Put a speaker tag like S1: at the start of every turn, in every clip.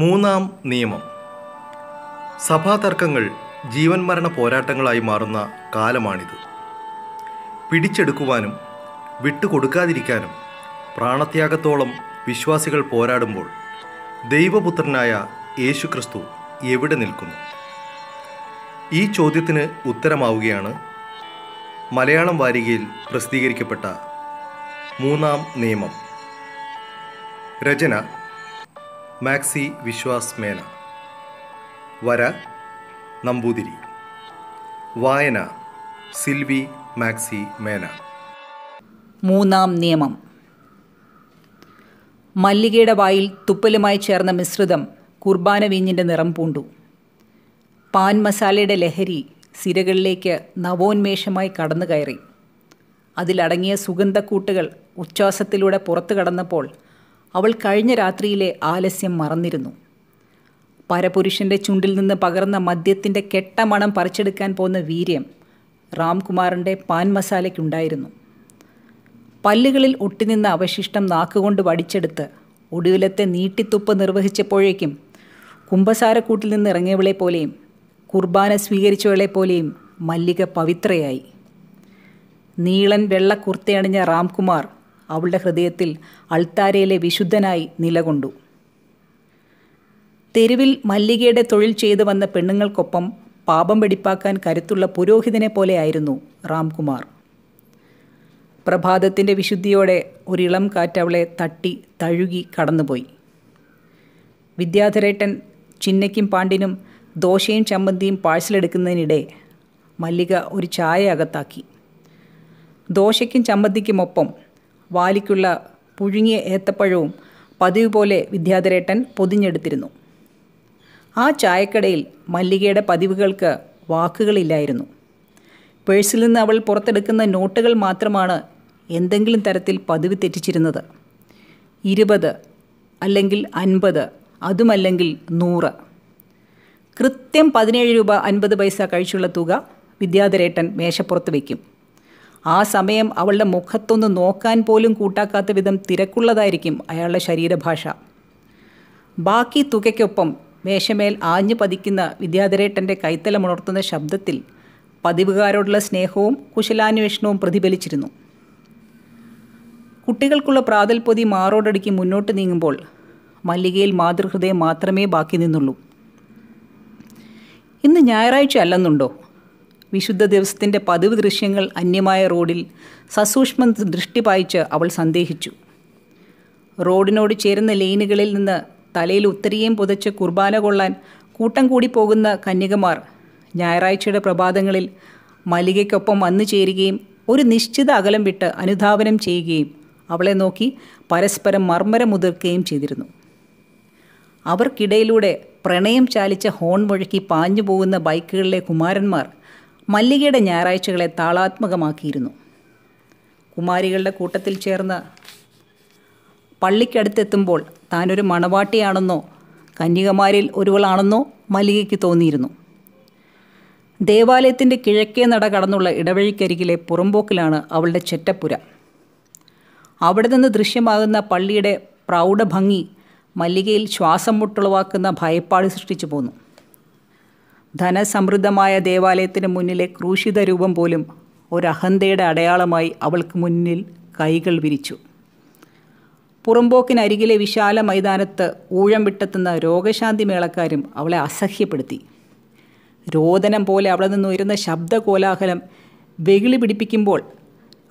S1: മൂന്നാം നിയമം സഭാതർക്കങ്ങൾ ജീവൻ മരണ പോരാട്ടങ്ങളായി മാറുന്ന കാലമാണിത് പിടിച്ചെടുക്കുവാനും വിട്ടുകൊടുക്കാതിരിക്കാനും പ്രാണത്യാഗത്തോളം വിശ്വാസികൾ പോരാടുമ്പോൾ ദൈവപുത്രനായ യേശുക്രിസ്തു എവിടെ നിൽക്കുന്നു ഈ ചോദ്യത്തിന് ഉത്തരമാവുകയാണ് മലയാളം വാരികയിൽ പ്രസിദ്ധീകരിക്കപ്പെട്ട മൂന്നാം നിയമം രചന മാക്സി വിശ്വാസ് മേന വര നമ്പൂതിരി വായന സിൽവി മാക്സി മേന മൂന്നാം നിയമം മല്ലികയുടെ വായിൽ തുപ്പലുമായി ചേർന്ന മിശ്രിതം കുർബാന വീഞ്ഞിൻ്റെ നിറം പൂണ്ടു പാൻ മസാലയുടെ ലഹരി സിരകളിലേക്ക് നവോന്മേഷമായി കടന്നു കയറി അതിലടങ്ങിയ സുഗന്ധക്കൂട്ടുകൾ ഉച്ഛ്വാസത്തിലൂടെ പുറത്തു കടന്നപ്പോൾ അവൾ കഴിഞ്ഞ രാത്രിയിലെ ആലസ്യം മറന്നിരുന്നു പരപുരുഷന്റെ ചുണ്ടിൽ നിന്ന് പകർന്ന മദ്യത്തിൻ്റെ കെട്ടമണം പറിച്ചെടുക്കാൻ പോന്ന വീര്യം രാംകുമാറിൻ്റെ പാൻ മസാലയ്ക്കുണ്ടായിരുന്നു പല്ലുകളിൽ ഒട്ടിനിന്ന അവശിഷ്ടം നാക്കുകൊണ്ട് വടിച്ചെടുത്ത് ഒടുവിലത്തെ നീട്ടിത്തുപ്പ് നിർവഹിച്ചപ്പോഴേക്കും കുംഭസാരക്കൂട്ടിൽ നിന്ന് ഇറങ്ങിയവളെ പോലെയും കുർബാന സ്വീകരിച്ചവളെ പോലെയും മല്ലിക പവിത്രയായി നീളൻ വെള്ള കുർത്തയണിഞ്ഞ രാംകുമാർ അവളുടെ ഹൃദയത്തിൽ അൾത്താരയിലെ വിശുദ്ധനായി നിലകൊണ്ടു തെരുവിൽ മല്ലികയുടെ തൊഴിൽ ചെയ്തു വന്ന പെണ്ണുങ്ങൾക്കൊപ്പം പാപം പിടിപ്പാക്കാൻ കരുത്തുള്ള പുരോഹിതനെ പോലെയായിരുന്നു റാംകുമാർ പ്രഭാതത്തിൻ്റെ വിശുദ്ധിയോടെ ഒരിളം കാറ്റ് അവളെ തട്ടി തഴുകി കടന്നുപോയി വിദ്യാധരേട്ടൻ ചിന്നയ്ക്കും പാണ്ടിനും ദോശയും ചമ്മന്തിയും പാഴ്സലെടുക്കുന്നതിനിടെ മല്ലിക ഒരു ചായ അകത്താക്കി ദോശയ്ക്കും ചമ്മന്തിക്കുമൊപ്പം വാലിക്കുള്ള പുഴുങ്ങിയ ഏത്തപ്പഴവും പതിവ് പോലെ വിദ്യാധരേട്ടൻ പൊതിഞ്ഞെടുത്തിരുന്നു ആ ചായക്കടയിൽ മല്ലികയുടെ പതിവുകൾക്ക് വാക്കുകളില്ലായിരുന്നു പേഴ്സിൽ നിന്ന് അവൾ പുറത്തെടുക്കുന്ന നോട്ടുകൾ മാത്രമാണ് എന്തെങ്കിലും തരത്തിൽ പതിവ് തെറ്റിച്ചിരുന്നത് ഇരുപത് അല്ലെങ്കിൽ അൻപത് അതുമല്ലെങ്കിൽ നൂറ് കൃത്യം പതിനേഴ് രൂപ അൻപത് പൈസ കഴിച്ചുള്ള തുക വിദ്യാധരേട്ടൻ മേശപ്പുറത്ത് വയ്ക്കും ആ സമയം അവളുടെ മുഖത്തൊന്ന് നോക്കാൻ പോലും കൂട്ടാക്കാത്ത വിധം തിരക്കുള്ളതായിരിക്കും അയാളുടെ ശരീരഭാഷ ബാക്കി തുകയ്ക്കൊപ്പം മേശമേൽ ആഞ്ഞു പതിക്കുന്ന വിദ്യാധരേട്ടൻ്റെ കൈത്തലമുണർത്തുന്ന ശബ്ദത്തിൽ പതിവുകാരോടുള്ള സ്നേഹവും കുശലാന്വേഷണവും പ്രതിഫലിച്ചിരുന്നു കുട്ടികൾക്കുള്ള പ്രാതൽ പൊതി മാറോടടുക്കി മുന്നോട്ട് നീങ്ങുമ്പോൾ മല്ലികയിൽ മാതൃഹൃദയം മാത്രമേ ബാക്കി നിന്നുള്ളൂ ഇന്ന് ഞായറാഴ്ച അല്ലെന്നുണ്ടോ വിശുദ്ധ ദിവസത്തിൻ്റെ പതിവ് ദൃശ്യങ്ങൾ അന്യമായ റോഡിൽ സസൂക്ഷ്മ ദൃഷ്ടി പായിച്ച് അവൾ സന്ദേഹിച്ചു റോഡിനോട് ചേരുന്ന ലൈനുകളിൽ നിന്ന് തലയിൽ ഉത്തരിയും പുതച്ച് കുർബാന കൊള്ളാൻ കൂട്ടം കൂടി പോകുന്ന കന്യകമാർ ഞായറാഴ്ചയുടെ പ്രഭാതങ്ങളിൽ മലികയ്ക്കൊപ്പം വന്നു ചേരുകയും ഒരു നിശ്ചിത അകലം വിട്ട് അനുധാപനം ചെയ്യുകയും അവളെ നോക്കി പരസ്പരം മർമ്മരം മുതിർക്കുകയും ചെയ്തിരുന്നു അവർക്കിടയിലൂടെ പ്രണയം ചാലിച്ച ഹോൺ മുഴക്കി പാഞ്ഞു പോകുന്ന ബൈക്കുകളിലെ കുമാരന്മാർ മല്ലികയുടെ ഞായറാഴ്ചകളെ താളാത്മകമാക്കിയിരുന്നു കുമാരികളുടെ കൂട്ടത്തിൽ ചേർന്ന് പള്ളിക്കടുത്തെത്തുമ്പോൾ താനൊരു മണവാട്ടിയാണെന്നോ കന്യകമാരിൽ ഒരുവളാണെന്നോ മല്ലികയ്ക്ക് തോന്നിയിരുന്നു ദേവാലയത്തിൻ്റെ കിഴക്കേ നട കടന്നുള്ള ഇടവഴിക്കരികിലെ പുറമ്പോക്കിലാണ് അവളുടെ ചെറ്റപ്പുര അവിടെ നിന്ന് ദൃശ്യമാകുന്ന പള്ളിയുടെ പ്രൗഢഭംഗി മല്ലികയിൽ ശ്വാസം മുട്ടുളവാക്കുന്ന ഭയപ്പാട് സൃഷ്ടിച്ചു പോന്നു ധനസമൃദ്ധമായ ദേവാലയത്തിന് മുന്നിലെ ക്രൂശിത രൂപം പോലും ഒരഹന്തയുടെ അടയാളമായി അവൾക്ക് മുന്നിൽ കൈകൾ വിരിച്ചു പുറമ്പോക്കിനരികിലെ വിശാല മൈതാനത്ത് ഊഴം വിട്ടെത്തുന്ന രോഗശാന്തി മേളക്കാരും അവളെ അസഹ്യപ്പെടുത്തി രോദനം പോലെ അവിടെ നിന്ന് ഉയരുന്ന ശബ്ദ കോലാഹലം വെകിളി പിടിപ്പിക്കുമ്പോൾ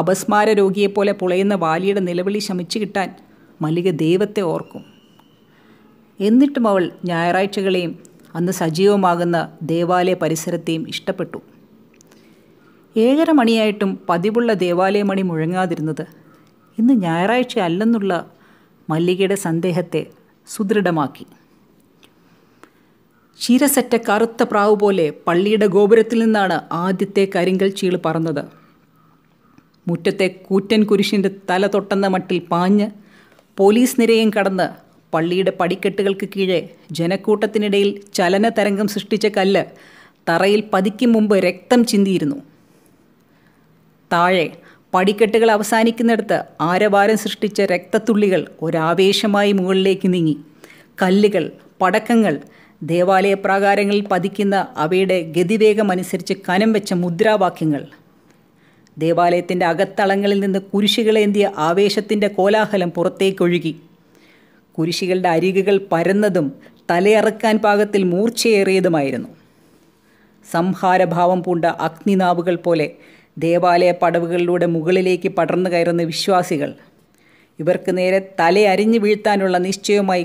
S1: അപസ്മാര രോഗിയെപ്പോലെ പുളയുന്ന വാലിയുടെ നിലവിളി ശമിച്ചു കിട്ടാൻ മല്ലിക ദൈവത്തെ ഓർക്കും എന്നിട്ടും അവൾ ഞായറാഴ്ചകളെയും അന്ന് സജീവമാകുന്ന ദേവാലയ പരിസരത്തെയും ഇഷ്ടപ്പെട്ടു ഏഴര മണിയായിട്ടും പതിവുള്ള ദേവാലയ മണി മുഴങ്ങാതിരുന്നത് ഇന്ന് ഞായറാഴ്ച അല്ലെന്നുള്ള മല്ലികയുടെ സന്ദേഹത്തെ സുദൃഢമാക്കി ചീരസറ്റ കറുത്ത പ്രാവ് പോലെ പള്ളിയുടെ ഗോപുരത്തിൽ നിന്നാണ് ആദ്യത്തെ കരിങ്കൽ ചീള് പറന്നത് മുറ്റത്തെ കൂറ്റൻ കുരിശിൻ്റെ തല തൊട്ടെന്ന മട്ടിൽ പാഞ്ഞ് പോലീസ് നിരയും കടന്ന് പള്ളിയുടെ പടിക്കെട്ടുകൾക്ക് കീഴെ ജനക്കൂട്ടത്തിനിടയിൽ ചലന തരംഗം സൃഷ്ടിച്ച കല്ല് തറയിൽ പതിക്കും മുമ്പ് രക്തം ചിന്തിയിരുന്നു താഴെ പടിക്കെട്ടുകൾ അവസാനിക്കുന്നിടത്ത് ആരവാരം സൃഷ്ടിച്ച രക്തത്തുള്ളികൾ ഒരാവേശമായി മുകളിലേക്ക് നീങ്ങി കല്ലുകൾ പടക്കങ്ങൾ ദേവാലയ പ്രാകാരങ്ങളിൽ പതിക്കുന്ന അവയുടെ ഗതിവേഗം അനുസരിച്ച് കനം വെച്ച മുദ്രാവാക്യങ്ങൾ ദേവാലയത്തിൻ്റെ അകത്തളങ്ങളിൽ നിന്ന് കുരിശുകളേന്തിയ ആവേശത്തിൻ്റെ കോലാഹലം പുറത്തേക്കൊഴുകി കുരിശികളുടെ അരികുകൾ പരന്നതും തലയറക്കാൻ പാകത്തിൽ മൂർച്ചയേറിയതുമായിരുന്നു സംഹാരഭാവം പൂണ്ട അഗ്നിനാവുകൾ പോലെ ദേവാലയ പടവുകളിലൂടെ മുകളിലേക്ക് പടർന്നു കയറുന്ന വിശ്വാസികൾ ഇവർക്ക് നേരെ തലയരിഞ്ഞു വീഴ്ത്താനുള്ള നിശ്ചയമായി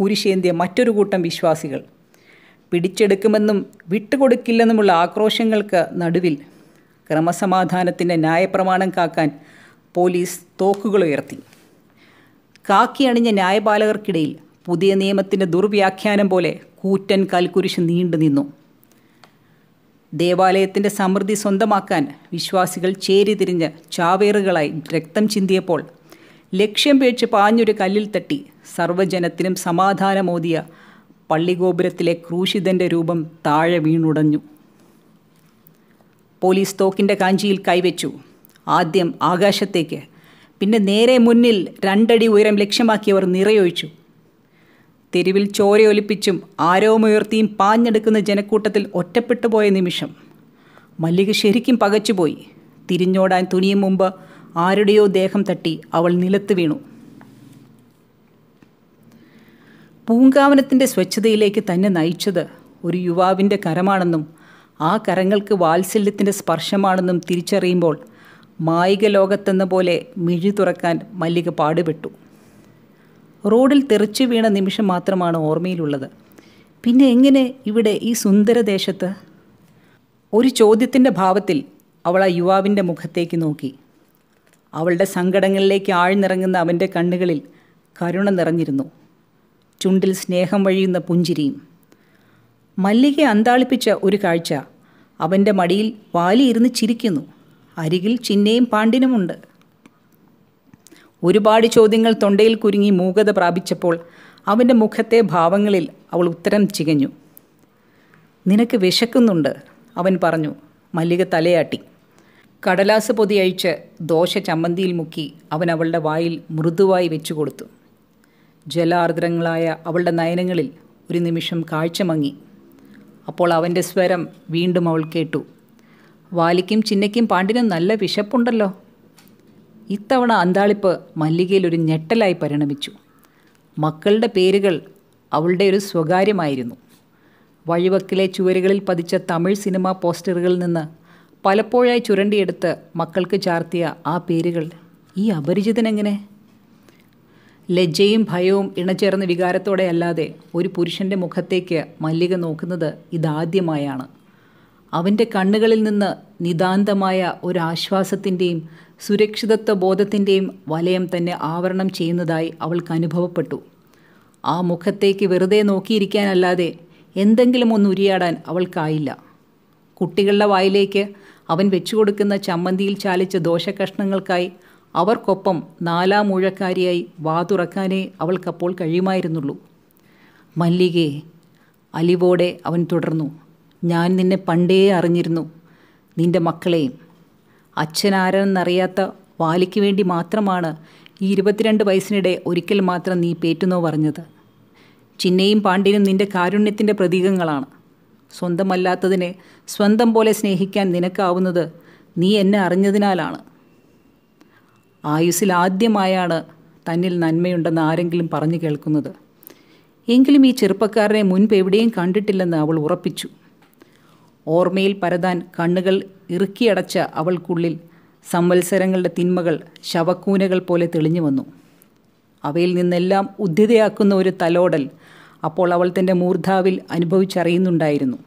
S1: കുരിശേന്തിയ മറ്റൊരു കൂട്ടം വിശ്വാസികൾ പിടിച്ചെടുക്കുമെന്നും വിട്ടുകൊടുക്കില്ലെന്നുമുള്ള ആക്രോശങ്ങൾക്ക് നടുവിൽ ക്രമസമാധാനത്തിൻ്റെ ന്യായപ്രമാണം കാക്കാൻ പോലീസ് തോക്കുകൾ ഉയർത്തി കാക്കി അണിഞ്ഞ ന്യായപാലകർക്കിടയിൽ പുതിയ നിയമത്തിൻ്റെ ദുർവ്യാഖ്യാനം പോലെ കൂറ്റൻ കൽക്കുരിശ് നീണ്ടു നിന്നു ദേവാലയത്തിൻ്റെ സമൃദ്ധി സ്വന്തമാക്കാൻ വിശ്വാസികൾ ചേരിതിരിഞ്ഞ് ചാവേറുകളായി രക്തം ചിന്തിയപ്പോൾ ലക്ഷ്യം പേച്ച് പാഞ്ഞൊരു കല്ലിൽ തട്ടി സർവ്വജനത്തിനും സമാധാനമോദിയ പള്ളിഗോപുരത്തിലെ ക്രൂശിതൻ്റെ രൂപം താഴെ വീണുടഞ്ഞു പോലീസ് തോക്കിൻ്റെ കാഞ്ചിയിൽ കൈവച്ചു ആദ്യം ആകാശത്തേക്ക് പിന്നെ നേരെ മുന്നിൽ രണ്ടടി ഉയരം ലക്ഷ്യമാക്കിയവർ നിറയൊഴിച്ചു തെരുവിൽ ചോരയൊലിപ്പിച്ചും ആരോമുയർത്തിയും പാഞ്ഞെടുക്കുന്ന ജനക്കൂട്ടത്തിൽ ഒറ്റപ്പെട്ടു പോയ നിമിഷം മല്ലിക ശരിക്കും പകച്ചുപോയി തിരിഞ്ഞോടാൻ തുണിയും മുമ്പ് ആരുടെയോ ദേഹം തട്ടി അവൾ നിലത്ത് വീണു പൂങ്കാവനത്തിൻ്റെ സ്വച്ഛതയിലേക്ക് തന്നെ നയിച്ചത് ഒരു യുവാവിൻ്റെ കരമാണെന്നും ആ കരങ്ങൾക്ക് വാത്സല്യത്തിൻ്റെ സ്പർശമാണെന്നും തിരിച്ചറിയുമ്പോൾ മായിക ലോകത്തെന്ന പോലെ മിഴി തുറക്കാൻ മല്ലിക പാടുപെട്ടു റോഡിൽ തെറിച്ചു വീണ നിമിഷം മാത്രമാണ് ഓർമ്മയിലുള്ളത് പിന്നെ എങ്ങനെ ഇവിടെ ഈ സുന്ദരദേശത്ത് ഒരു ചോദ്യത്തിൻ്റെ ഭാവത്തിൽ അവൾ ആ യുവാവിൻ്റെ മുഖത്തേക്ക് നോക്കി അവളുടെ സങ്കടങ്ങളിലേക്ക് ആഴ്ന്നിറങ്ങുന്ന അവൻ്റെ കണ്ണുകളിൽ കരുണ നിറഞ്ഞിരുന്നു ചുണ്ടിൽ സ്നേഹം വഴിയുന്ന പുഞ്ചിരിയും മല്ലികയെ അന്താളിപ്പിച്ച ഒരു കാഴ്ച അവൻ്റെ മടിയിൽ വാലിയിരുന്ന് ചിരിക്കുന്നു അരികിൽ ചിന്നയും പാണ്ഡിനുമുണ്ട് ഒരുപാട് ചോദ്യങ്ങൾ തൊണ്ടയിൽ കുരുങ്ങി മൂകത പ്രാപിച്ചപ്പോൾ അവൻ്റെ മുഖത്തെ ഭാവങ്ങളിൽ അവൾ ഉത്തരം ചികഞ്ഞു നിനക്ക് വിശക്കുന്നുണ്ട് അവൻ പറഞ്ഞു മല്ലിക തലയാട്ടി കടലാസ് പൊതി അഴിച്ച് ദോശ ചമ്മന്തിയിൽ മുക്കി അവൻ അവളുടെ വായിൽ മൃദുവായി വെച്ചു കൊടുത്തു ജലാർദ്രങ്ങളായ അവളുടെ നയനങ്ങളിൽ ഒരു നിമിഷം കാഴ്ച മങ്ങി അപ്പോൾ അവൻ്റെ സ്വരം വീണ്ടും അവൾ കേട്ടു വാലിക്കും ചിന്നയ്ക്കും പാണ്ടിനും നല്ല വിശപ്പുണ്ടല്ലോ ഇത്തവണ അന്താളിപ്പ് മല്ലികയിൽ ഒരു ഞെട്ടലായി പരിണമിച്ചു മക്കളുടെ പേരുകൾ അവളുടെ ഒരു സ്വകാര്യമായിരുന്നു വഴിവക്കിലെ ചുവരുകളിൽ പതിച്ച തമിഴ് സിനിമാ പോസ്റ്ററുകളിൽ നിന്ന് പലപ്പോഴായി ചുരണ്ടിയെടുത്ത് മക്കൾക്ക് ചാർത്തിയ ആ പേരുകൾ ഈ അപരിചിതനെങ്ങനെ ലജ്ജയും ഭയവും ഇണചേർന്ന അല്ലാതെ ഒരു പുരുഷൻ്റെ മുഖത്തേക്ക് മല്ലിക നോക്കുന്നത് ഇതാദ്യമായാണ് അവൻ്റെ കണ്ണുകളിൽ നിന്ന് നിതാന്തമായ ഒരാശ്വാസത്തിൻ്റെയും സുരക്ഷിതത്വ ബോധത്തിൻ്റെയും വലയം തന്നെ ആവരണം ചെയ്യുന്നതായി അവൾക്ക് അനുഭവപ്പെട്ടു ആ മുഖത്തേക്ക് വെറുതെ നോക്കിയിരിക്കാനല്ലാതെ എന്തെങ്കിലും ഒന്ന് ഉരിയാടാൻ അവൾക്കായില്ല കുട്ടികളുടെ വായിലേക്ക് അവൻ വെച്ചുകൊടുക്കുന്ന ചമ്മന്തിയിൽ ചാലിച്ച ദോഷകഷ്ണങ്ങൾക്കായി അവർക്കൊപ്പം നാലാം ഊഴക്കാരിയായി വാ തുറക്കാനേ അവൾക്കപ്പോൾ കഴിയുമായിരുന്നുള്ളൂ മല്ലികയെ അലിവോടെ അവൻ തുടർന്നു ഞാൻ നിന്നെ പണ്ടേ അറിഞ്ഞിരുന്നു നിന്റെ മക്കളെയും അച്ഛനാരെന്നറിയാത്ത വാലിക്ക് വേണ്ടി മാത്രമാണ് ഈ ഇരുപത്തിരണ്ട് വയസ്സിനിടെ ഒരിക്കൽ മാത്രം നീ പേറ്റുന്നോ പറഞ്ഞത് ചിന്നയും പാണ്ഡ്യനും നിന്റെ കാരുണ്യത്തിൻ്റെ പ്രതീകങ്ങളാണ് സ്വന്തമല്ലാത്തതിനെ സ്വന്തം പോലെ സ്നേഹിക്കാൻ നിനക്കാവുന്നത് നീ എന്നെ അറിഞ്ഞതിനാലാണ് ആയുസ്സിൽ ആദ്യമായാണ് തന്നിൽ നന്മയുണ്ടെന്ന് ആരെങ്കിലും പറഞ്ഞു കേൾക്കുന്നത് എങ്കിലും ഈ ചെറുപ്പക്കാരനെ മുൻപ് എവിടെയും കണ്ടിട്ടില്ലെന്ന് അവൾ ഉറപ്പിച്ചു ഓർമ്മയിൽ പരതാൻ കണ്ണുകൾ ഇറുക്കിയടച്ച അവൾക്കുള്ളിൽ സംവത്സരങ്ങളുടെ തിന്മകൾ ശവക്കൂനകൾ പോലെ തെളിഞ്ഞു വന്നു അവയിൽ നിന്നെല്ലാം ഉദ്ധിതയാക്കുന്ന ഒരു തലോടൽ അപ്പോൾ അവൾ തൻ്റെ മൂർധാവിൽ അനുഭവിച്ചറിയുന്നുണ്ടായിരുന്നു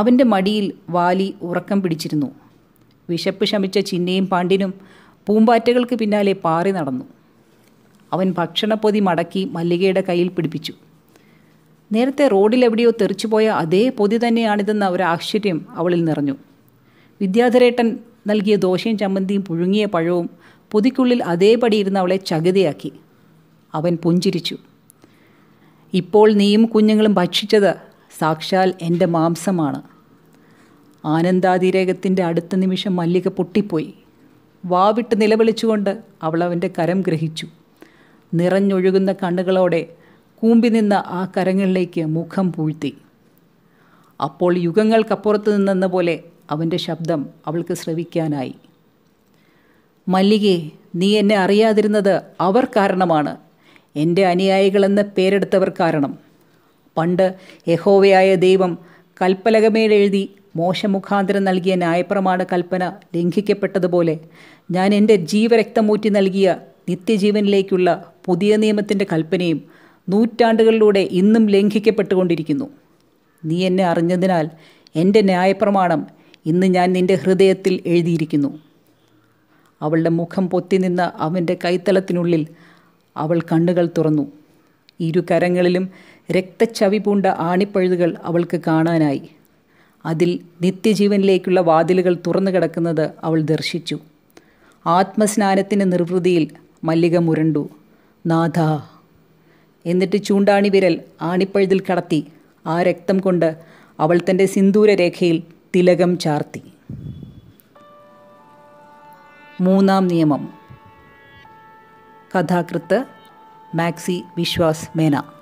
S1: അവൻ്റെ മടിയിൽ വാലി ഉറക്കം പിടിച്ചിരുന്നു വിശപ്പ് ശമിച്ച ചിന്നയും പാണ്ടിനും പൂമ്പാറ്റകൾക്ക് പിന്നാലെ പാറി നടന്നു അവൻ ഭക്ഷണപ്പൊതി മടക്കി മല്ലികയുടെ കയ്യിൽ പിടിപ്പിച്ചു നേരത്തെ റോഡിലെവിടെയോ തെറിച്ചുപോയ അതേ പൊതി തന്നെയാണിതെന്ന ഒരാശ്ചര്യം അവളിൽ നിറഞ്ഞു വിദ്യാധരേട്ടൻ നൽകിയ ദോശയും ചമ്മന്തിയും പുഴുങ്ങിയ പഴവും പൊതിക്കുള്ളിൽ അതേപടി ഇരുന്ന് അവളെ ചകിതയാക്കി അവൻ പുഞ്ചിരിച്ചു ഇപ്പോൾ നീയും കുഞ്ഞുങ്ങളും ഭക്ഷിച്ചത് സാക്ഷാൽ എൻ്റെ മാംസമാണ് ആനന്ദാതിരേകത്തിൻ്റെ അടുത്ത നിമിഷം മല്ലിക പൊട്ടിപ്പോയി വാവിട്ട് നിലവിളിച്ചുകൊണ്ട് അവൾ കരം ഗ്രഹിച്ചു നിറഞ്ഞൊഴുകുന്ന കണ്ണുകളോടെ കൂമ്പി നിന്ന് ആ കരങ്ങളിലേക്ക് മുഖം പൂഴ്ത്തി അപ്പോൾ യുഗങ്ങൾക്കപ്പുറത്ത് നിന്നെന്ന പോലെ അവൻ്റെ ശബ്ദം അവൾക്ക് ശ്രവിക്കാനായി മല്ലികെ നീ എന്നെ അറിയാതിരുന്നത് അവർ കാരണമാണ് എൻ്റെ അനുയായികളെന്ന് പേരെടുത്തവർ കാരണം പണ്ട് യഹോവയായ ദൈവം കൽപ്പലകമേലെഴുതി മോശമുഖാന്തരം നൽകിയ ന്യായപ്രമാണ കൽപ്പന ലംഘിക്കപ്പെട്ടതുപോലെ ഞാൻ എൻ്റെ ജീവരക്തമൂറ്റി നൽകിയ നിത്യജീവനിലേക്കുള്ള പുതിയ നിയമത്തിൻ്റെ കൽപ്പനയും നൂറ്റാണ്ടുകളിലൂടെ ഇന്നും ലംഘിക്കപ്പെട്ടുകൊണ്ടിരിക്കുന്നു നീ എന്നെ അറിഞ്ഞതിനാൽ എൻ്റെ ന്യായപ്രമാണം ഇന്ന് ഞാൻ നിൻ്റെ ഹൃദയത്തിൽ എഴുതിയിരിക്കുന്നു അവളുടെ മുഖം പൊത്തി നിന്ന അവൻ്റെ കൈത്തലത്തിനുള്ളിൽ അവൾ കണ്ണുകൾ തുറന്നു ഇരു കരങ്ങളിലും രക്തച്ചവി പൂണ്ട ആണിപ്പഴുതുകൾ അവൾക്ക് കാണാനായി അതിൽ നിത്യജീവനിലേക്കുള്ള വാതിലുകൾ തുറന്നു കിടക്കുന്നത് അവൾ ദർശിച്ചു ആത്മസ്നാനത്തിൻ്റെ നിർവൃതിയിൽ മല്ലിക മുരണ്ടു നാഥ എന്നിട്ട് ചൂണ്ടാണി വിരൽ ആണിപ്പഴുതിൽ കടത്തി ആ രക്തം കൊണ്ട് അവൾ തൻ്റെ സിന്ദൂരരേഖയിൽ തിലകം ചാർത്തി മൂന്നാം നിയമം കഥാകൃത്ത് മാക്സി വിശ്വാസ് മേന